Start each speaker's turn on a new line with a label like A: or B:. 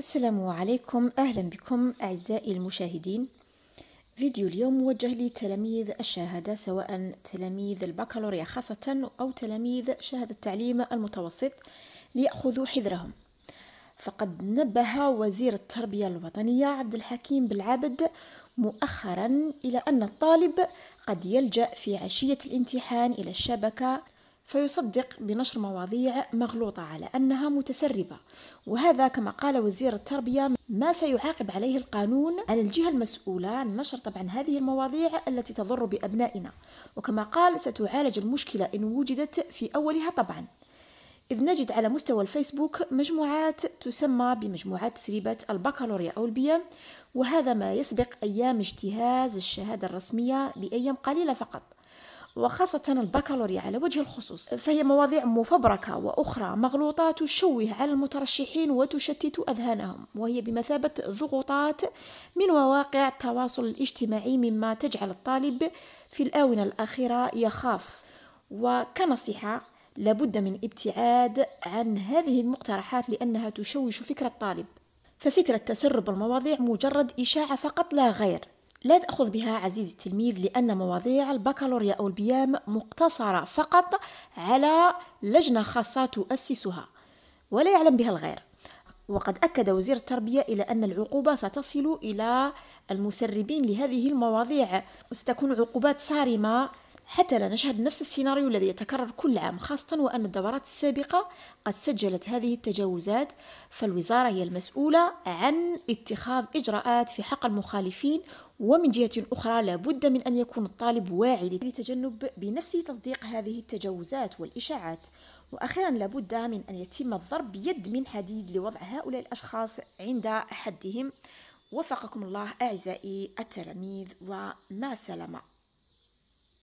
A: السلام عليكم أهلا بكم أعزائي المشاهدين فيديو اليوم موجه لتلاميذ الشهادة سواء تلاميذ البكالوريا خاصة أو تلاميذ شهادة التعليم المتوسط ليأخذوا حذرهم فقد نبه وزير التربية الوطنية عبد الحكيم بالعبد مؤخرا إلى أن الطالب قد يلجأ في عشية الامتحان إلى الشبكة فيصدق بنشر مواضيع مغلوطة على أنها متسربة وهذا كما قال وزير التربية ما سيعاقب عليه القانون عن الجهة المسؤولة عن نشر طبعا هذه المواضيع التي تضر بأبنائنا وكما قال ستعالج المشكلة إن وجدت في أولها طبعا إذ نجد على مستوى الفيسبوك مجموعات تسمى بمجموعات تسريبات البكالوريا أو البيا وهذا ما يسبق أيام اجتهاز الشهادة الرسمية بأيام قليلة فقط وخاصة البكالوريا على وجه الخصوص فهي مواضيع مفبركة وأخرى مغلوطة تشوه على المترشحين وتشتت أذهانهم وهي بمثابة ضغوطات من مواقع التواصل الاجتماعي مما تجعل الطالب في الآونة الأخيرة يخاف وكنصيحة لابد من ابتعاد عن هذه المقترحات لأنها تشوش فكرة الطالب ففكرة تسرب المواضيع مجرد إشاعة فقط لا غير لا تأخذ بها عزيزي التلميذ لأن مواضيع البكالوريا أو البيام مقتصرة فقط على لجنة خاصة تؤسسها ولا يعلم بها الغير وقد أكد وزير التربية إلى أن العقوبة ستصل إلى المسربين لهذه المواضيع وستكون عقوبات صارمة حتى لا نشهد نفس السيناريو الذي يتكرر كل عام خاصة وأن الدورات السابقة قد سجلت هذه التجاوزات فالوزارة هي المسؤولة عن اتخاذ إجراءات في حق المخالفين ومن جهة أخرى لابد من أن يكون الطالب واعي لتجنب بنفسه تصديق هذه التجاوزات والإشاعات وأخيرا لابد من أن يتم الضرب يد من حديد لوضع هؤلاء الأشخاص عند حدهم وفقكم الله أعزائي التلاميذ ومع السلامة